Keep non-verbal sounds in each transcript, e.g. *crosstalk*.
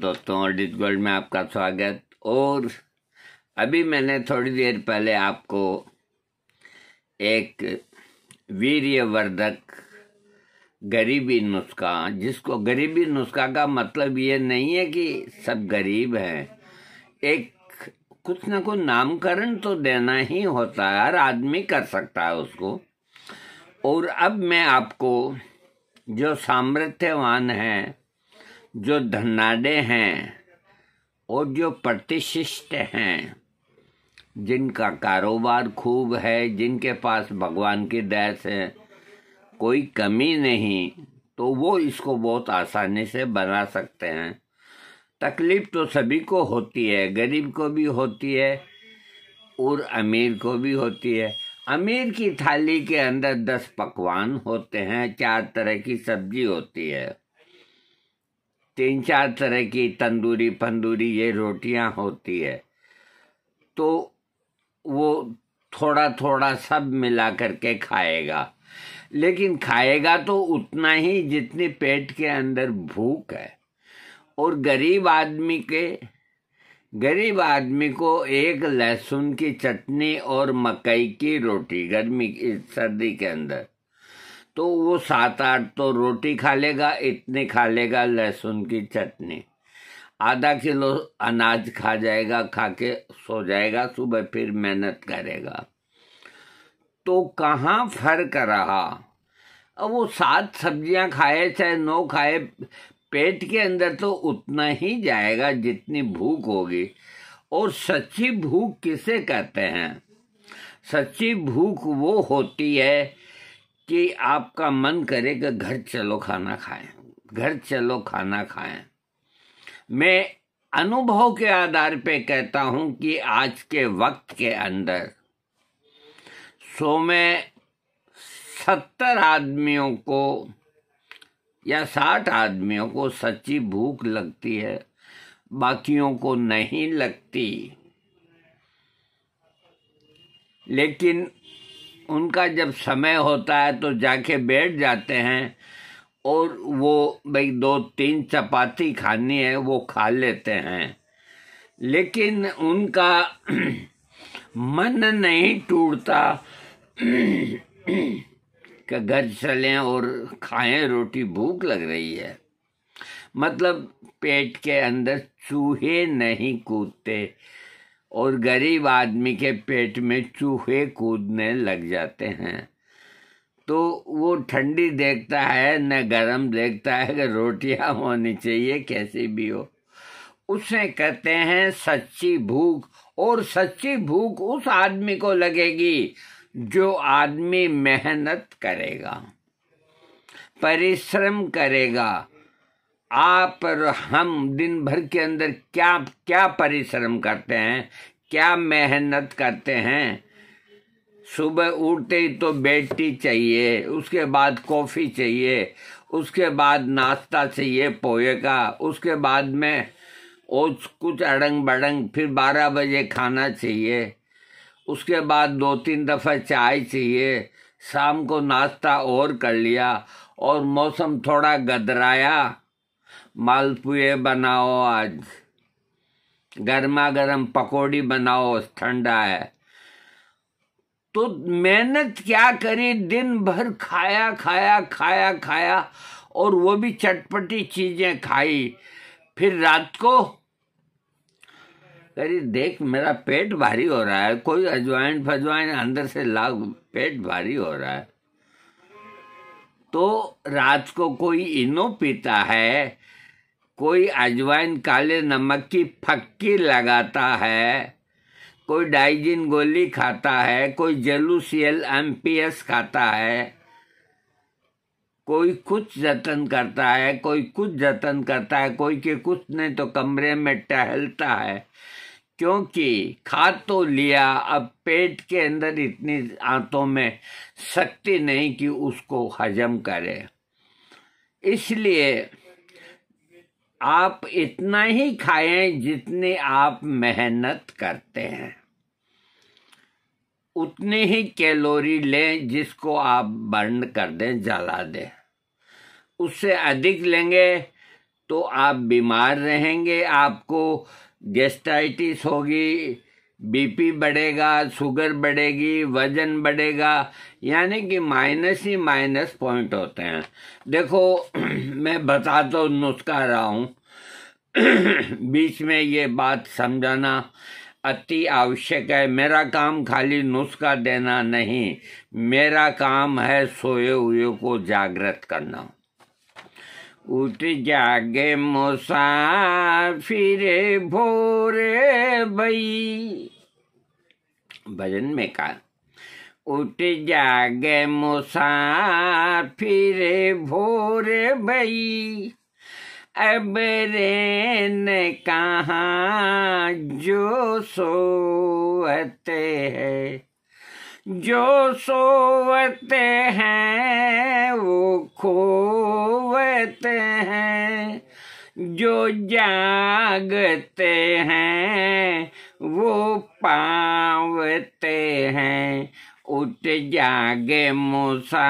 दोस्तों audit world में आपका स्वागत और अभी मैंने थोड़ी देर पहले आपको एक वीर्यवर्धक गरीबी नुस्खा जिसको गरीबी नुस्खा का मतलब ये नहीं है कि सब गरीब हैं एक कुछ ना कुछ नामकरण तो देना ही होता है हर आदमी कर सकता है उसको और अब मैं आपको जो सामर्थ्यवान हैं जो धनाडे हैं और जो प्रतिशिष्ट हैं जिनका कारोबार खूब है जिनके पास भगवान की दया से कोई कमी नहीं तो वो इसको बहुत आसानी से बना सकते हैं तकलीफ तो सभी को होती है गरीब को भी होती है और अमीर को भी होती है अमीर की थाली के अंदर दस पकवान होते हैं चार तरह की सब्जी होती है तीन चार तरह की तंदूरी पंदूरी ये रोटियां होती है तो वो थोड़ा थोड़ा सब मिला करके खाएगा लेकिन खाएगा तो उतना ही जितनी पेट के अंदर भूख है और गरीब आदमी के गरीब आदमी को एक लहसुन की चटनी और मकई की रोटी गर्मी सर्दी के अंदर तो वो सात आठ तो रोटी खा लेगा इतने खा लेगा लहसुन की चटनी आधा किलो अनाज खा जाएगा खा के सो जाएगा सुबह फिर मेहनत करेगा तो कहाँ फर्क रहा अब वो सात सब्जियां खाए चाहे नौ खाए पेट के अंदर तो उतना ही जाएगा जितनी भूख होगी और सच्ची भूख किसे कहते हैं सच्ची भूख वो होती है कि आपका मन करे कि घर चलो खाना खाएं घर चलो खाना खाएं मैं अनुभव के आधार पे कहता हूं कि आज के वक्त के अंदर सो में सत्तर आदमियों को या साठ आदमियों को सच्ची भूख लगती है बाकियों को नहीं लगती लेकिन उनका जब समय होता है तो जाके बैठ जाते हैं और वो भाई दो तीन चपाती खानी है वो खा लेते हैं लेकिन उनका *clears throat* मन नहीं टूटता कि घर चलें और खाएं रोटी भूख लग रही है मतलब पेट के अंदर चूहे नहीं कूदते और गरीब आदमी के पेट में चूहे कूदने लग जाते हैं तो वो ठंडी देखता है न गरम देखता है कि रोटियां होनी चाहिए कैसी भी हो उसे कहते हैं सच्ची भूख और सच्ची भूख उस आदमी को लगेगी जो आदमी मेहनत करेगा परिश्रम करेगा आप और हम दिन भर के अंदर क्या क्या परिश्रम करते हैं क्या मेहनत करते हैं सुबह उठते ही तो बेटी चाहिए उसके बाद कॉफ़ी चाहिए उसके बाद नाश्ता चाहिए पोहे का उसके बाद में और कुछ अड़ंग बड़ंग फिर बारह बजे खाना चाहिए उसके बाद दो तीन दफ़ा चाय चाहिए शाम को नाश्ता और कर लिया और मौसम थोड़ा गदराया मालपुए बनाओ आज गर्मा गर्म पकौड़ी बनाओ ठंडा है तो मेहनत क्या करी दिन भर खाया खाया खाया खाया और वो भी चटपटी चीजें खाई फिर रात को अरे देख मेरा पेट भारी हो रहा है कोई अजवाइन फजवाइन अंदर से लाग पेट भारी हो रहा है तो रात को कोई इनो पीता है कोई अजवाइन काले नमक की फक्की लगाता है कोई डाइजिन गोली खाता है कोई जलूसियल एम पी एस खाता है कोई कुछ जतन करता है कोई कुछ जतन करता है कोई के कुछ नहीं तो कमरे में टहलता है क्योंकि खा तो लिया अब पेट के अंदर इतनी आंतों में शक्ति नहीं कि उसको हजम करे इसलिए आप इतना ही खाएं जितने आप मेहनत करते हैं उतने ही कैलोरी लें जिसको आप बर्न कर दें जला दें उससे अधिक लेंगे तो आप बीमार रहेंगे आपको गेस्टाइटिस होगी बीपी बढ़ेगा शुगर बढ़ेगी वजन बढ़ेगा यानी कि माइनस ही माइनस पॉइंट होते हैं देखो *clears throat* मैं बता तो नुस्खा रहा हूँ *clears throat* बीच में ये बात समझाना अति आवश्यक है मेरा काम खाली नुस्खा देना नहीं मेरा काम है सोए हुए को जागृत करना उठ जागे फिर भोर भई भजन में कहा उठ जागे फिर भोर भई अब रेन कहाँ जो सोते हैं जो सोवते हैं वो खोवते हैं जो जागते हैं वो पावते हैं उठ जागे मुसाफिर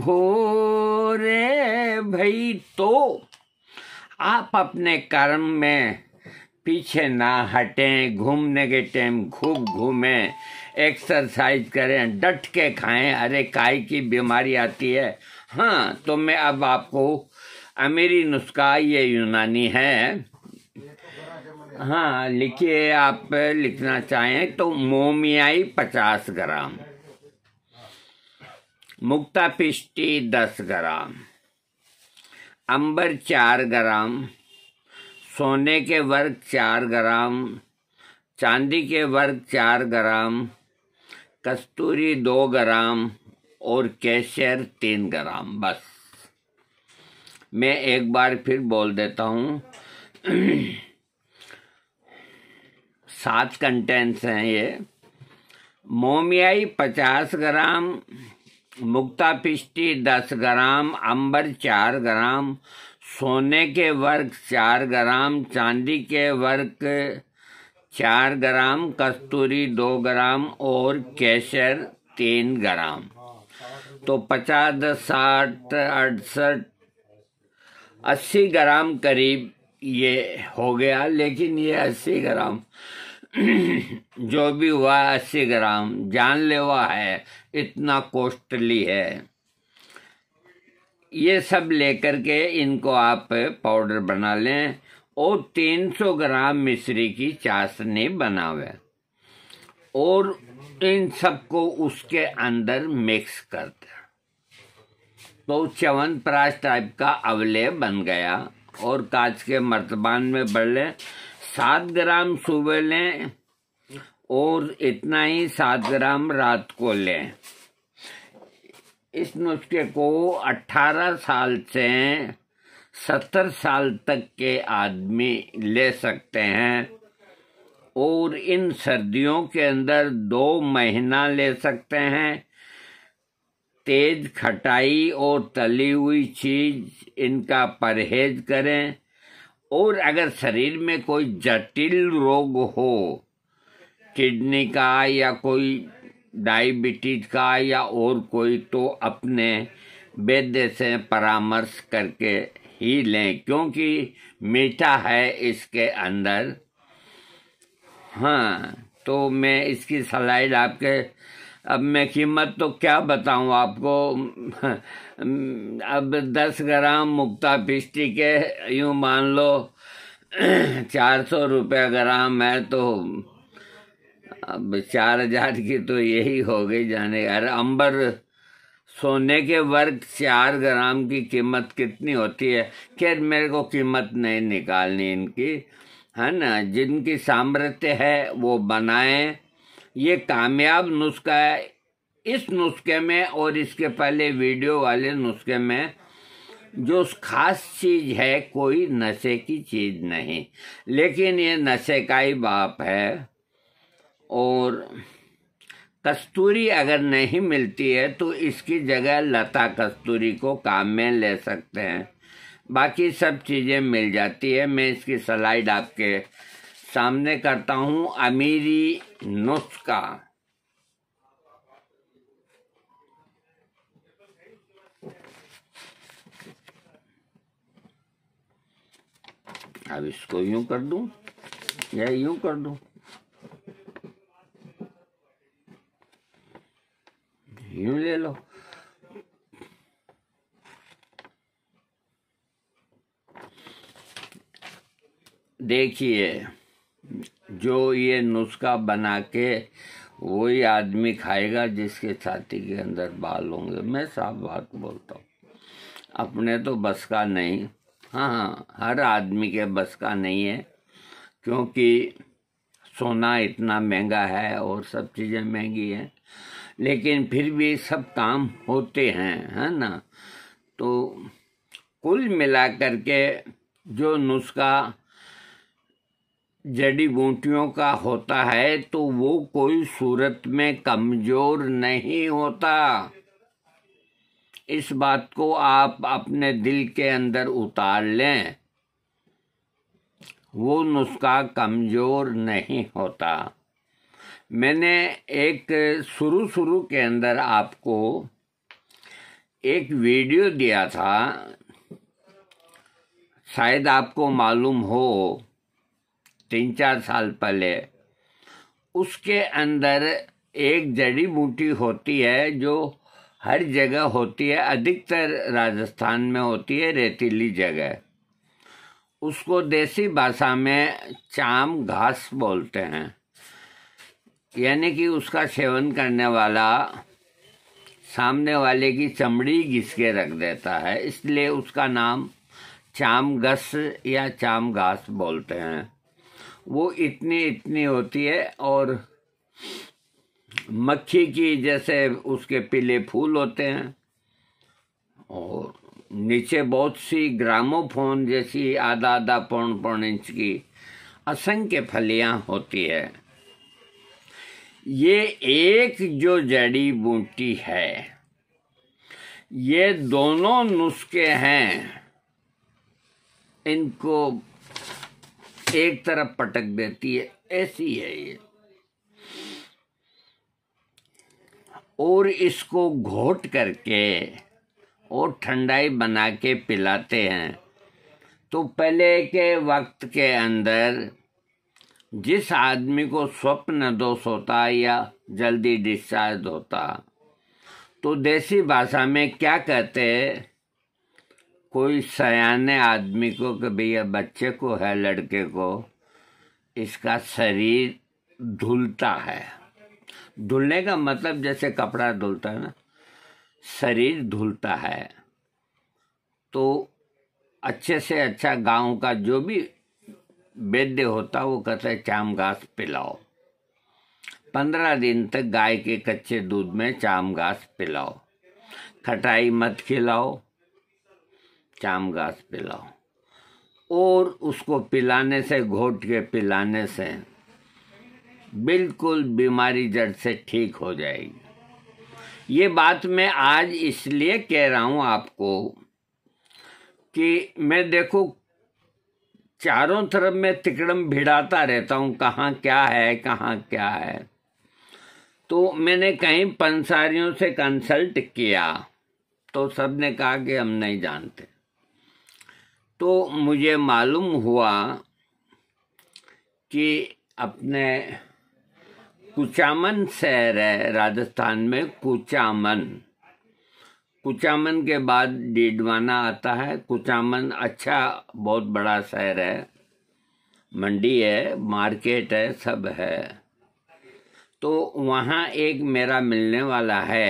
भोरे भई तो आप अपने कर्म में पीछे ना हटें घूमने के टाइम खूब घूमें एक्सरसाइज करें डट के खाएं अरे काय की बीमारी आती है हाँ तो मैं अब आपको अमीरी नुस्खा ये यूनानी है हाँ लिखिए आप लिखना चाहें तो मोमियाई पचास ग्राम मुक्ता पिष्टी दस ग्राम अंबर चार ग्राम सोने के वर्ग चार ग्राम चांदी के वर्ग चार ग्राम कस्तूरी दो ग्राम और कैशियर तीन ग्राम बस मैं एक बार फिर बोल देता हूँ सात कंटेंट्स हैं ये मोमियाई पचास ग्राम मुक्ता पिस्ती दस ग्राम अंबर चार ग्राम सोने के वर्ग चार ग्राम चांदी के वर्ग चार ग्राम कस्तूरी दो ग्राम और केसर तीन ग्राम तो पचास दस साठ अड़सठ अस्सी ग्राम करीब ये हो गया लेकिन ये अस्सी ग्राम जो भी हुआ अस्सी ग्राम जानलेवा है इतना कॉस्टली है ये सब लेकर के इनको आप पाउडर बना लें और 300 ग्राम मिश्री की चाशनी बनावे और इन सबको उसके अंदर मिक्स कर दे तो चवन प्राज टाइप का अवले बन गया और कांच के मर्तबान में भर लें सात ग्राम सुबह लें और इतना ही सात ग्राम रात को लें इस नुस्खे को 18 साल से 70 साल तक के आदमी ले सकते हैं और इन सर्दियों के अंदर दो महीना ले सकते हैं तेज खटाई और तली हुई चीज इनका परहेज करें और अगर शरीर में कोई जटिल रोग हो किडनी का या कोई डायबिटीज का या और कोई तो अपने वैद्य से परामर्श करके ही लें क्योंकि मीठा है इसके अंदर हाँ तो मैं इसकी सलाइड आपके अब मैं कीमत तो क्या बताऊं आपको अब दस ग्राम मुक्ता पिस्टी के यूँ मान लो चार सौ रुपये ग्राम है तो अब चार हजार की तो यही हो गई जाने अरे अंबर सोने के वर्ग चार ग्राम की कीमत कितनी होती है खैर मेरे को कीमत नहीं निकालनी इनकी है ना जिनकी सामर्थ्य है वो बनाए ये कामयाब नुस्खा है इस नुस्खे में और इसके पहले वीडियो वाले नुस्खे में जो खास चीज़ है कोई नशे की चीज़ नहीं लेकिन ये नशे का ही बाप है और कस्तूरी अगर नहीं मिलती है तो इसकी जगह लता कस्तूरी को काम में ले सकते हैं बाकी सब चीज़ें मिल जाती है मैं इसकी स्लाइड आपके सामने करता हूँ अमीरी नुस्खा अब इसको यूं कर दूं या यूं कर दूं यूं ले लो देखिए जो ये नुस्खा बना के वही आदमी खाएगा जिसके छाती के अंदर बाल होंगे मैं साफ बात बोलता हूँ अपने तो बस का नहीं हाँ हाँ हर आदमी के बस का नहीं है क्योंकि सोना इतना महंगा है और सब चीज़ें महंगी हैं लेकिन फिर भी सब काम होते हैं है ना तो कुल मिलाकर के जो नुस्खा जड़ी बूटियों का होता है तो वो कोई सूरत में कमज़ोर नहीं होता इस बात को आप अपने दिल के अंदर उतार लें वो नुस्खा कमज़ोर नहीं होता मैंने एक शुरू शुरू के अंदर आपको एक वीडियो दिया था शायद आपको मालूम हो तीन चार साल पहले उसके अंदर एक जड़ी बूटी होती है जो हर जगह होती है अधिकतर राजस्थान में होती है रेतीली जगह उसको देसी भाषा में चाम घास बोलते हैं यानी कि उसका सेवन करने वाला सामने वाले की चमड़ी घिस के रख देता है इसलिए उसका नाम चाम गस या चाम घास बोलते हैं वो इतनी इतनी होती है और मक्खी की जैसे उसके पीले फूल होते हैं और नीचे बहुत सी ग्रामोफोन जैसी आधा आधा पौन पौन इंच की असंख्य फलियां होती है ये एक जो जड़ी बूटी है ये दोनों नुस्खे हैं इनको एक तरफ पटक देती है ऐसी है ये और इसको घोट करके और ठंडाई बना के पिलाते हैं तो पहले के वक्त के अंदर जिस आदमी को स्वप्न दोष होता या जल्दी डिस्चार्ज होता तो देसी भाषा में क्या कहते हैं कोई सयाने आदमी को कि भैया बच्चे को है लड़के को इसका शरीर धुलता है धुलने का मतलब जैसे कपड़ा धुलता है ना शरीर धुलता है तो अच्छे से अच्छा गांव का जो भी वैद्य होता वो कहता है चाम घास पिलाओ पंद्रह दिन तक गाय के कच्चे दूध में चाम घास पिलाओ खटाई मत खिलाओ चाम घास पिलाओ और उसको पिलाने से घोट के पिलाने से बिल्कुल बीमारी जड़ से ठीक हो जाएगी ये बात मैं आज इसलिए कह रहा हूँ आपको कि मैं देखो चारों तरफ मैं तिकड़म भिड़ाता रहता हूँ कहाँ क्या है कहाँ क्या है तो मैंने कहीं पंसारियों से कंसल्ट किया तो सब ने कहा कि हम नहीं जानते तो मुझे मालूम हुआ कि अपने कुचामन शहर है राजस्थान में कुचामन कुचामन के बाद डीडवाना आता है कुचामन अच्छा बहुत बड़ा शहर है मंडी है मार्केट है सब है तो वहाँ एक मेरा मिलने वाला है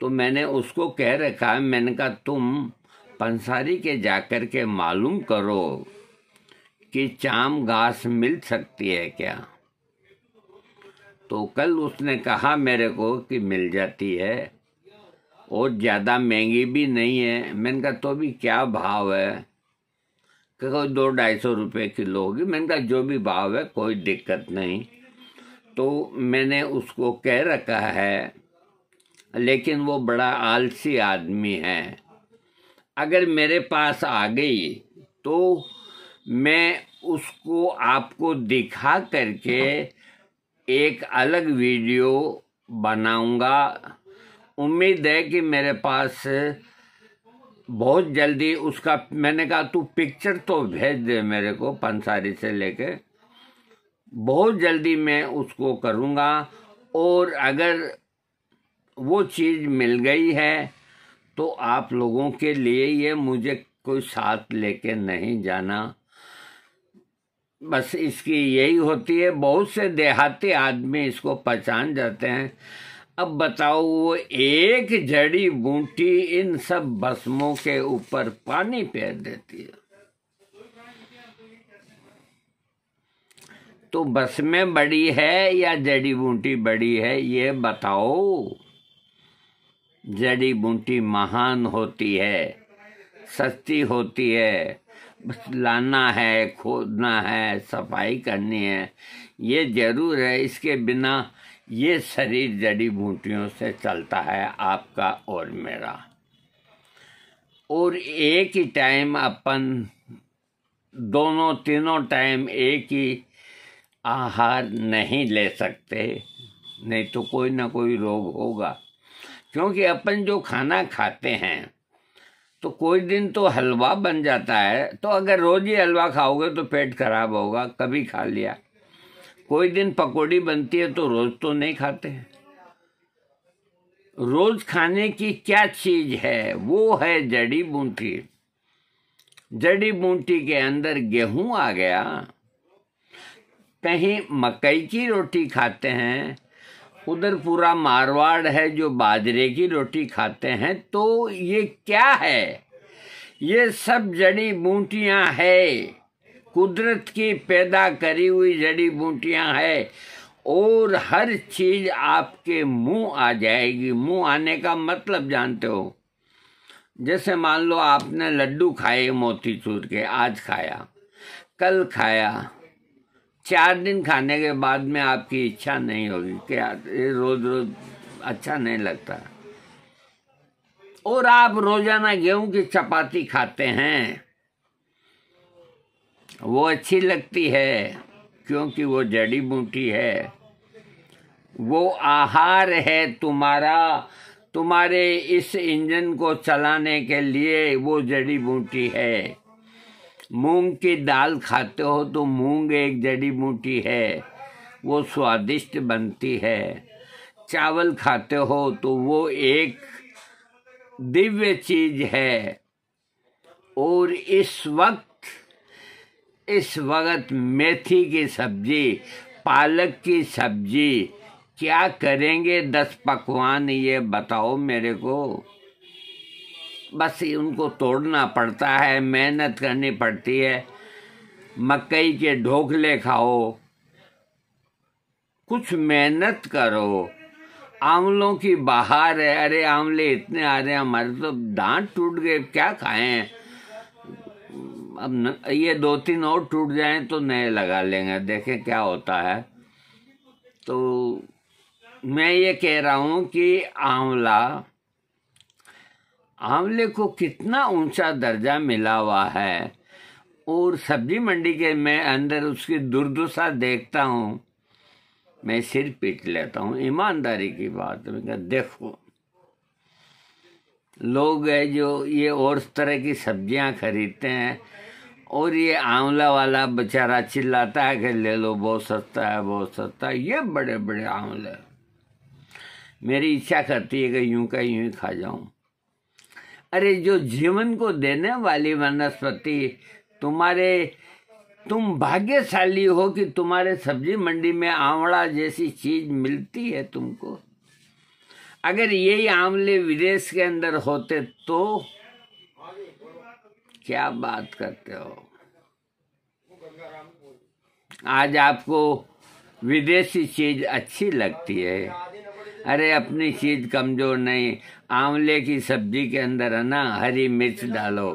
तो मैंने उसको कह रखा है मैंने कहा तुम पंसारी के जाकर के मालूम करो कि चाम घास मिल सकती है क्या तो कल उसने कहा मेरे को कि मिल जाती है और ज़्यादा महंगी भी नहीं है मैंने कहा तो भी क्या भाव है कहो दो ढाई सौ रुपये किलो होगी मैंने कहा जो भी भाव है कोई दिक्कत नहीं तो मैंने उसको कह रखा है लेकिन वो बड़ा आलसी आदमी है अगर मेरे पास आ गई तो मैं उसको आपको दिखा करके एक अलग वीडियो बनाऊंगा उम्मीद है कि मेरे पास बहुत जल्दी उसका मैंने कहा तू पिक्चर तो भेज दे मेरे को पंसारी से लेके बहुत जल्दी मैं उसको करूँगा और अगर वो चीज़ मिल गई है तो आप लोगों के लिए ये मुझे कोई साथ लेके नहीं जाना बस इसकी यही होती है बहुत से देहाती आदमी इसको पहचान जाते हैं अब बताओ वो एक जड़ी बूटी इन सब भस्मों के ऊपर पानी फेर देती है तो भस्में बड़ी है या जड़ी बूटी बड़ी है ये बताओ जड़ी बूटी महान होती है सस्ती होती है लाना है खोदना है सफाई करनी है ये जरूर है इसके बिना ये शरीर जड़ी बूटियों से चलता है आपका और मेरा और एक ही टाइम अपन दोनों तीनों टाइम एक ही आहार नहीं ले सकते नहीं तो कोई ना कोई रोग होगा क्योंकि अपन जो खाना खाते हैं तो कोई दिन तो हलवा बन जाता है तो अगर रोज ही हलवा खाओगे तो पेट खराब होगा कभी खा लिया कोई दिन पकौड़ी बनती है तो रोज तो नहीं खाते हैं रोज खाने की क्या चीज है वो है जड़ी बूटी जड़ी बूटी के अंदर गेहूं आ गया कहीं मकई की रोटी खाते हैं उधर पूरा मारवाड़ है जो बाजरे की रोटी खाते हैं तो ये क्या है ये सब जड़ी बूटियां है कुदरत की पैदा करी हुई जड़ी बूटियां है और हर चीज आपके मुंह आ जाएगी मुंह आने का मतलब जानते हो जैसे मान लो आपने लड्डू खाए मोतीचूर के आज खाया कल खाया चार दिन खाने के बाद में आपकी इच्छा नहीं होगी क्या रोज रोज अच्छा नहीं लगता और आप रोजाना गेहूं की चपाती खाते हैं वो अच्छी लगती है क्योंकि वो जड़ी बूटी है वो आहार है तुम्हारा तुम्हारे इस इंजन को चलाने के लिए वो जड़ी बूटी है मूंग की दाल खाते हो तो मूंग एक जड़ी बूटी है वो स्वादिष्ट बनती है चावल खाते हो तो वो एक दिव्य चीज है और इस वक्त इस वक्त मेथी की सब्जी पालक की सब्जी क्या करेंगे दस पकवान ये बताओ मेरे को बस उनको तोड़ना पड़ता है मेहनत करनी पड़ती है मकई के ढोकले खाओ कुछ मेहनत करो आंवलों की बाहर है अरे आंवले इतने आ रहे हैं हमारे तो दांत टूट गए क्या खाएं अब न, ये दो तीन और टूट जाए तो नए लगा लेंगे देखें क्या होता है तो मैं ये कह रहा हूँ कि आंवला आंवले को कितना ऊंचा दर्जा मिला हुआ है और सब्जी मंडी के मैं अंदर उसकी दुर्दशा देखता हूँ मैं सिर पीट लेता हूँ ईमानदारी की बात मैं देखो लोग है जो ये और तरह की सब्जियां खरीदते हैं और ये आंवला वाला बेचारा चिल्लाता है कि ले लो बहुत सस्ता है बहुत सस्ता है ये बड़े बड़े आंवले मेरी इच्छा करती है कि यूं का यूं ही खा जाऊं अरे जो जीवन को देने वाली वनस्पति तुम्हारे तुम भाग्यशाली हो कि तुम्हारे सब्जी मंडी में आंवला जैसी चीज मिलती है तुमको अगर यही आंवले विदेश के अंदर होते तो क्या बात करते हो आज आपको विदेशी चीज़ अच्छी लगती है अरे अपनी चीज़ कमज़ोर नहीं आंवले की सब्जी के अंदर है ना हरी मिर्च डालो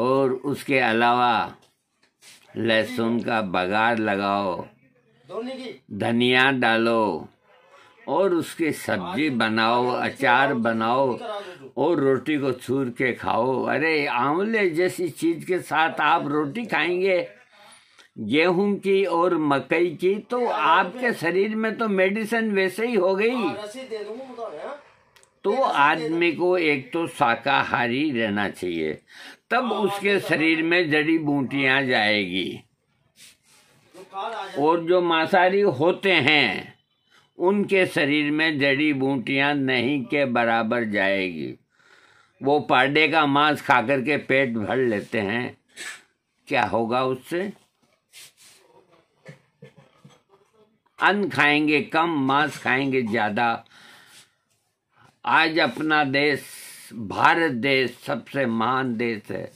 और उसके अलावा लहसुन का बघार लगाओ धनिया डालो और उसकी सब्जी बनाओ अचार बनाओ और रोटी को छूर के खाओ अरे आंवले जैसी चीज़ के साथ आप रोटी खाएंगे गेहूं की और मकई की तो आपके शरीर में तो मेडिसिन वैसे ही हो गई हाँ, तो आदमी को एक तो शाकाहारी रहना चाहिए तब हाँ, उसके तो शरीर में जड़ी बूटियां हाँ। तो जाएगी और जो मांसाहारी होते हैं उनके शरीर में जड़ी बूटियां नहीं के बराबर जाएगी वो पाडे का मांस खा करके पेट भर लेते हैं क्या होगा उससे अन्न खाएंगे कम मांस खाएंगे ज़्यादा आज अपना देश भारत देश सबसे महान देश है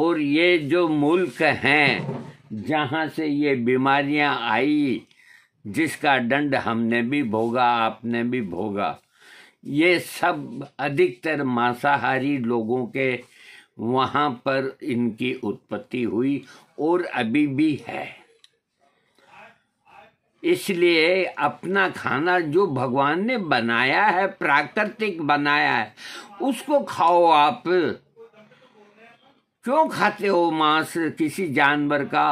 और ये जो मुल्क हैं जहाँ से ये बीमारियाँ आई जिसका दंड हमने भी भोगा आपने भी भोगा ये सब अधिकतर मांसाहारी लोगों के वहाँ पर इनकी उत्पत्ति हुई और अभी भी है इसलिए अपना खाना जो भगवान ने बनाया है प्राकृतिक बनाया है उसको खाओ आप क्यों खाते हो मांस किसी जानवर का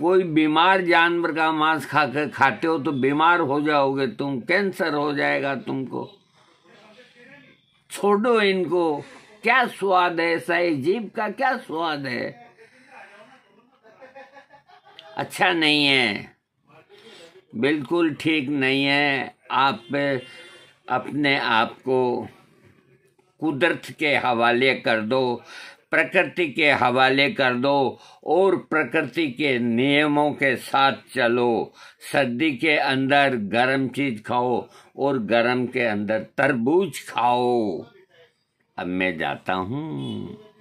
कोई बीमार जानवर का मांस खा कर खाते हो तो बीमार हो जाओगे तुम कैंसर हो जाएगा तुमको छोड़ो इनको क्या स्वाद है सही जीव का क्या स्वाद है अच्छा नहीं है बिल्कुल ठीक नहीं है आप अपने आप को कुदरत के हवाले कर दो प्रकृति के हवाले कर दो और प्रकृति के नियमों के साथ चलो सर्दी के अंदर गर्म चीज खाओ और गर्म के अंदर तरबूज खाओ अब मैं जाता हूँ